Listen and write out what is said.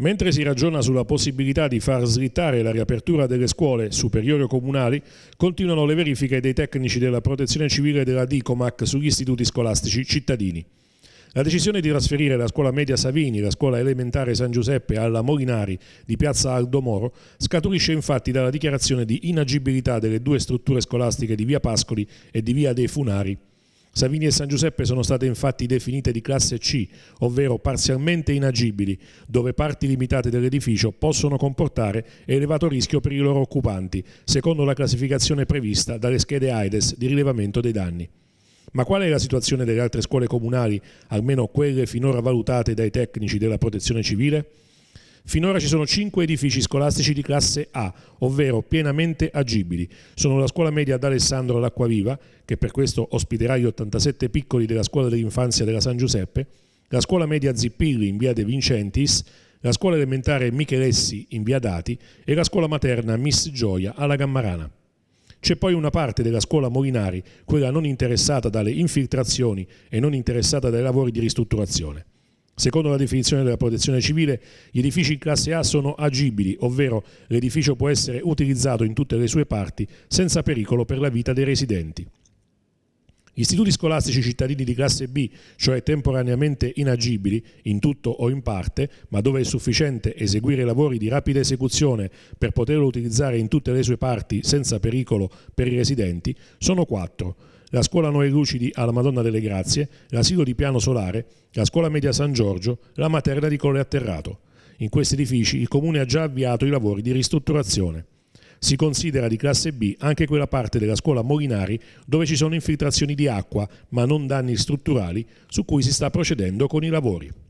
Mentre si ragiona sulla possibilità di far slittare la riapertura delle scuole superiori o comunali, continuano le verifiche dei tecnici della protezione civile della DICOMAC sugli istituti scolastici cittadini. La decisione di trasferire la scuola media Savini e la scuola elementare San Giuseppe alla Molinari di piazza Aldo Moro scaturisce infatti dalla dichiarazione di inagibilità delle due strutture scolastiche di via Pascoli e di via dei Funari Savini e San Giuseppe sono state infatti definite di classe C, ovvero parzialmente inagibili, dove parti limitate dell'edificio possono comportare elevato rischio per i loro occupanti, secondo la classificazione prevista dalle schede AIDES di rilevamento dei danni. Ma qual è la situazione delle altre scuole comunali, almeno quelle finora valutate dai tecnici della protezione civile? Finora ci sono cinque edifici scolastici di classe A, ovvero pienamente agibili. Sono la scuola media d'Alessandro d'Acquaviva, che per questo ospiterà gli 87 piccoli della scuola dell'infanzia della San Giuseppe, la scuola media Zippilli in via De Vincentis, la scuola elementare Michelessi in via Dati e la scuola materna Miss Gioia alla Gammarana. C'è poi una parte della scuola Molinari, quella non interessata dalle infiltrazioni e non interessata dai lavori di ristrutturazione. Secondo la definizione della protezione civile, gli edifici in classe A sono agibili, ovvero l'edificio può essere utilizzato in tutte le sue parti senza pericolo per la vita dei residenti. Gli istituti scolastici cittadini di classe B, cioè temporaneamente inagibili, in tutto o in parte, ma dove è sufficiente eseguire lavori di rapida esecuzione per poterlo utilizzare in tutte le sue parti senza pericolo per i residenti, sono quattro la scuola Noi Lucidi alla Madonna delle Grazie, l'asilo di Piano Solare, la scuola media San Giorgio, la materna di Colle Atterrato. In questi edifici il Comune ha già avviato i lavori di ristrutturazione. Si considera di classe B anche quella parte della scuola Molinari dove ci sono infiltrazioni di acqua, ma non danni strutturali, su cui si sta procedendo con i lavori.